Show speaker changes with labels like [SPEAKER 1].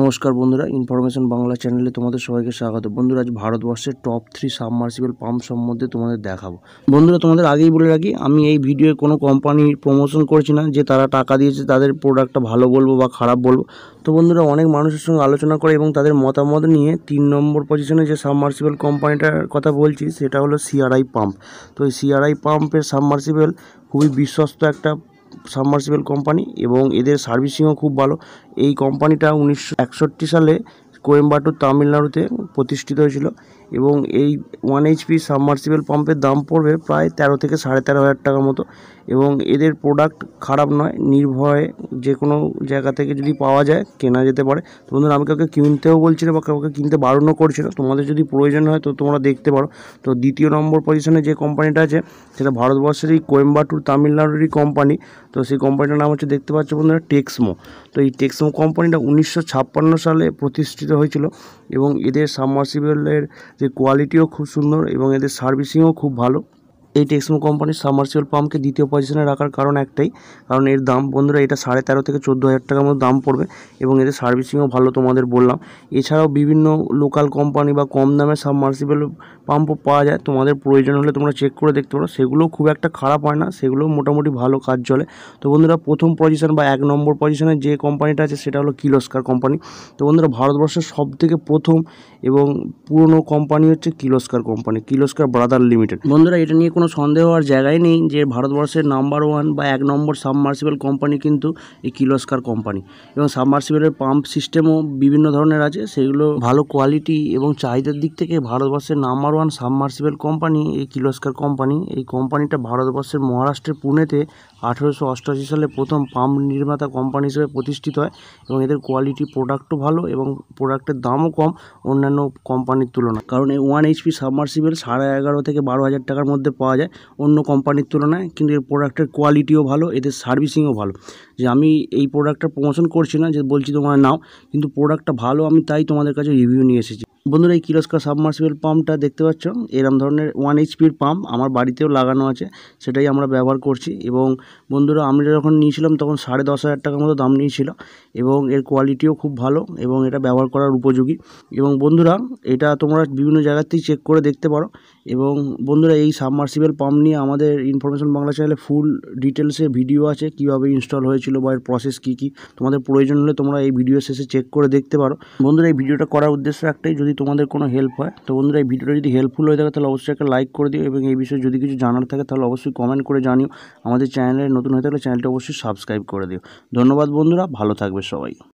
[SPEAKER 1] নমস্কার বন্ধুরা ইনফরমেশন বাংলা চ্যানেলে তোমাদের সবাইকে স্বাগত বন্ধুরা আজ ভারতবর্ষের টপ থ্রি সাবমার্সিবল পাম্প সম্বন্ধে তোমাদের দেখাবো বন্ধুরা তোমাদের আগেই বলে রাখি আমি এই ভিডিওয়ে কোনো কোম্পানির প্রমোশন করছি না যে তারা টাকা দিয়েছে তাদের প্রোডাক্টটা ভালো বলবো বা খারাপ বলবো তো বন্ধুরা অনেক মানুষের সঙ্গে আলোচনা করে এবং তাদের মতামত নিয়ে তিন নম্বর পজিশনে যে সাবমার্সিবল কোম্পানিটার কথা বলছি সেটা হলো সিআরআই পাম্প তো এই সিআরআই পাম্পের সাবমার্সিবল খুবই বিশ্বস্ত একটা সাবমার্সিবল কোম্পানি এবং এদের সার্ভিসিংও খুব ভালো এই কোম্পানিটা উনিশশো সালে কোয়েম্বাটুর তামিলনাড়ুতে প্রতিষ্ঠিত হয়েছিল এবং এই ওয়ান এইচপি সাবমার্সিবল পাম্পের দাম পড়বে প্রায় তেরো থেকে সাড়ে তেরো হাজার টাকার মতো এবং এদের প্রোডাক্ট খারাপ নয় নির্ভয়ে যে কোনো জায়গা থেকে যদি পাওয়া যায় কেনা যেতে পারে তো বন্ধুরা আমি কাউকে কিনতেও বলছিল বা কাউকে কিনতে বারণও করছিল তোমাদের যদি প্রয়োজন হয় তো তোমরা দেখতে পারো তো দ্বিতীয় নম্বর পজিশনে যে কোম্পানিটা আছে সেটা ভারতবর্ষেরই কোয়েম্বাটুর তামিলনাড়ুরই কোম্পানি তো সেই কোম্পানিটার নাম হচ্ছে দেখতে পাচ্ছ বন্ধুরা টেক্সমো তো এই টেক্সমো কোম্পানিটা উনিশশো সালে প্রতিষ্ঠিত হয়েছিল এবং এদের সাবমার্সিবলের যে কোয়ালিটিও খুব সুন্দর এবং এদের সার্ভিসিংও খুব ভালো এই টেক্সমো কোম্পানির সাবমার্সিবল পাম্পকে দ্বিতীয় পজিশনে রাখার কারণ একটাই কারণ এর দাম বন্ধুরা এটা সাড়ে তেরো থেকে চোদ্দো হাজার টাকার মতো দাম পড়বে এবং এদের সার্ভিসিংও ভালো তোমাদের বললাম এছাড়াও বিভিন্ন লোকাল কোম্পানি বা কম দামে সাবমার্সিবল পাম্পও পাওয়া যায় তোমাদের প্রয়োজন হলে তোমরা চেক করে দেখতে পারো সেগুলোও খুব একটা খারাপ হয় না সেগুলো মোটামুটি ভালো কাজ চলে তো বন্ধুরা প্রথম পজিশন বা এক নম্বর পজিশনে যে কোম্পানিটা আছে সেটা হলো কিলোস্কার কোম্পানি তো বন্ধুরা ভারতবর্ষের সব থেকে প্রথম এবং পুরনো কোম্পানি হচ্ছে Kirloskar company Kirloskar brother limited বন্ধুরা এটা নিয়ে কোনো কোনো সন্দেহ হওয়ার জায়গাই নেই যে ভারতবর্ষের নাম্বার ওয়ান বা এক নম্বর সাবমার্সিবল কোম্পানি কিন্তু এই কিলোস্কার কোম্পানি এবং সাবমার্সিবলের পাম্প সিস্টেমও বিভিন্ন ধরনের আছে সেগুলো ভালো কোয়ালিটি এবং চাহিদার দিক থেকে ভারতবর্ষের নাম্বার ওয়ান সাবমার্সিবল কোম্পানি এই কিলোস্কার কোম্পানি এই কোম্পানিটা ভারতবর্ষের মহারাষ্ট্রের পুনেতে আঠেরোশো অষ্টআশি সালে প্রথম পাম্প নির্মাতা কোম্পানি হিসেবে প্রতিষ্ঠিত হয় এবং এদের কোয়ালিটি প্রোডাক্টও ভালো এবং প্রোডাক্টের দামও কম অন্যান্য কোম্পানির তুলনায় কারণ এই ওয়ান এইচপি সাবমার্সিবল সাড়ে এগারো থেকে বারো হাজার টাকার মধ্যে পাওয়া পাওয়া যায় অন্য কোম্পানির তুলনায় কিন্তু এর প্রোডাক্টের কোয়ালিটিও ভালো এদের সার্ভিসিংও ভালো যে আমি এই প্রোডাক্টটা প্রমোশন করছি না যে বলছি তোমার নাও কিন্তু প্রোডাক্টটা ভালো আমি তাই তোমাদের কাছে রিভিউ নিয়ে এসেছি বন্ধুরা এই কিরস্কা সাবমার্সিবল পাম্পটা দেখতে পাচ্ছ এরম ধরনের ওয়ান এইচপির পাম্প আমার বাড়িতেও লাগানো আছে সেটাই আমরা ব্যবহার করছি এবং বন্ধুরা আমরা যখন নিয়েছিলাম তখন সাড়ে দশ হাজার টাকার মতো দাম নিয়েছিল এবং এর কোয়ালিটিও খুব ভালো এবং এটা ব্যবহার করার উপযোগী এবং বন্ধুরা এটা তোমরা বিভিন্ন জায়গাতেই চেক করে দেখতে পারো এবং বন্ধুরা এই সাবমার্সিবল পাম্প নিয়ে আমাদের ইনফরমেশন বাংলা চ্যানেলে ফুল ডিটেলসে ভিডিও আছে কিভাবে ইনস্টল হয়েছিল বা এর প্রসেস কী কী তোমাদের প্রয়োজন হলে তোমরা এই ভিডিও শেষে চেক করে দেখতে পারো বন্ধুরা এই ভিডিওটা করার উদ্দেশ্য একটাই যদি তোমাদের কোনো হেল্প হয় তো বন্ধুরা এই ভিডিওটা যদি হেল্পফুল হয়ে থাকে তাহলে অবশ্যই একটা লাইক করে দিও এবং এই বিষয়ে যদি কিছু জানার থাকে তাহলে অবশ্যই কমেন্ট করে জানিও আমাদের চ্যানেলে নতুন হয়ে থাকলে চ্যানেলটা অবশ্যই সাবস্ক্রাইব করে দিও ধন্যবাদ বন্ধুরা ভালো থাকবে সবাই